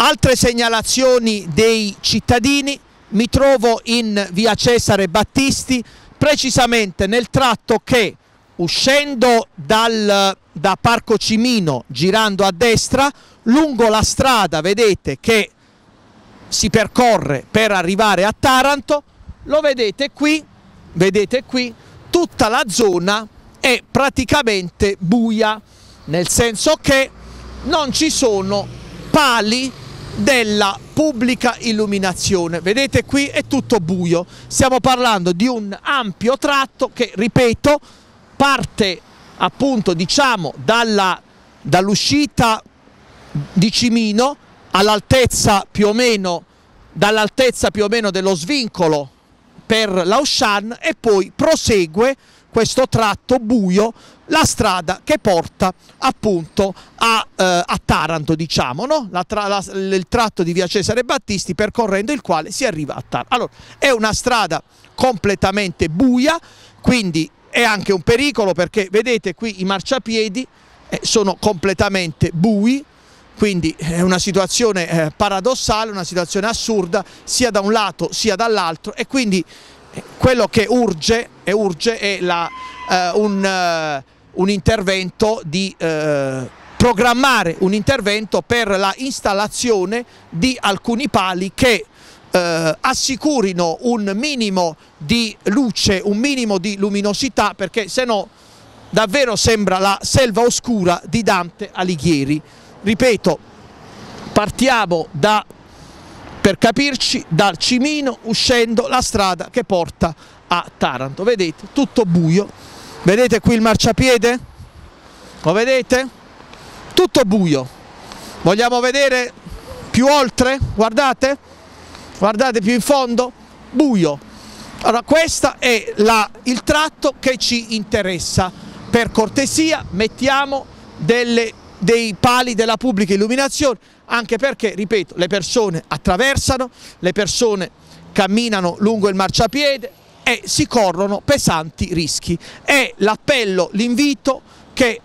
Altre segnalazioni dei cittadini, mi trovo in via Cesare Battisti, precisamente nel tratto che uscendo dal, da Parco Cimino, girando a destra, lungo la strada, vedete che si percorre per arrivare a Taranto, lo vedete qui, vedete qui, tutta la zona è praticamente buia, nel senso che non ci sono pali della pubblica illuminazione. Vedete qui è tutto buio, stiamo parlando di un ampio tratto che, ripeto, parte appunto diciamo dall'uscita dall di Cimino all'altezza più o meno dall'altezza più o meno dello svincolo per Laussanne e poi prosegue questo tratto buio la strada che porta appunto a eh, a Taranto, diciamo, no? la tra, la, il tratto di via Cesare Battisti percorrendo il quale si arriva a Taranto. Allora, è una strada completamente buia, quindi è anche un pericolo perché vedete qui i marciapiedi eh, sono completamente bui, quindi è una situazione eh, paradossale, una situazione assurda sia da un lato sia dall'altro e quindi eh, quello che urge, è, urge è la, eh, un, un, intervento di programmare un intervento per la installazione di alcuni pali che eh, assicurino un minimo di luce, un minimo di luminosità perché se no davvero sembra la selva oscura di Dante Alighieri. Ripeto, partiamo da, per capirci dal Cimino uscendo la strada che porta a Taranto. Vedete, tutto buio. Vedete qui il marciapiede? Lo vedete? tutto buio vogliamo vedere più oltre guardate guardate più in fondo buio allora questo è la, il tratto che ci interessa per cortesia mettiamo delle, dei pali della pubblica illuminazione anche perché ripeto le persone attraversano le persone camminano lungo il marciapiede e si corrono pesanti rischi è l'appello l'invito che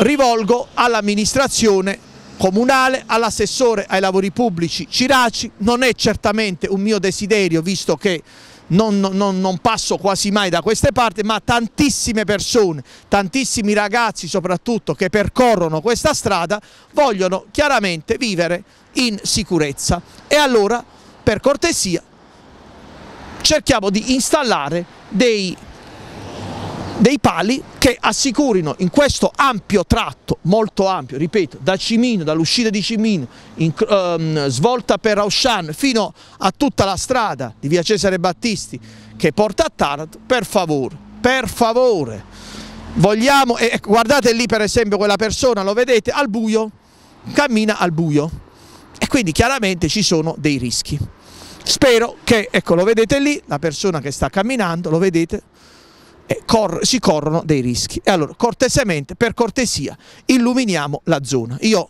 rivolgo all'amministrazione comunale, all'assessore ai lavori pubblici Ciraci, non è certamente un mio desiderio visto che non, non, non, passo quasi mai da queste parti, ma tantissime persone, tantissimi ragazzi soprattutto che percorrono questa strada vogliono chiaramente vivere in sicurezza e allora per cortesia cerchiamo di installare dei dei pali che assicurino in questo ampio tratto, molto ampio, ripeto, da Cimino, dall'uscita di Cimino, in, um, svolta per Aushan fino a tutta la strada di via Cesare Battisti che porta a Taranto, per favore, per favore, vogliamo, e guardate lì per esempio quella persona, lo vedete, al buio, cammina al buio e quindi chiaramente ci sono dei rischi. Spero che, ecco lo vedete lì, la persona che sta camminando, lo vedete, cor si corrono dei rischi. E allora, cortesemente, per cortesia, illuminiamo la zona. Io,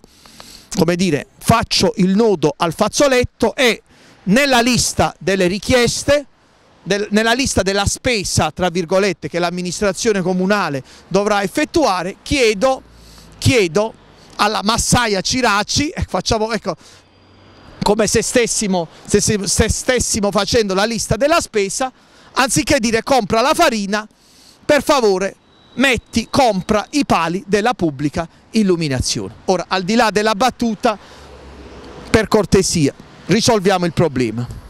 come dire, faccio il nodo al fazzoletto e nella lista delle richieste, del, nella lista della spesa, tra virgolette, che l'amministrazione comunale dovrà effettuare, chiedo, chiedo alla Massaia Ciraci, eh, facciamo, ecco, come se stessimo, se, se stessimo facendo la lista della spesa, anziché dire compra la farina, per favore metti, compra i pali della pubblica illuminazione. Ora, al di là della battuta, per cortesia, risolviamo il problema.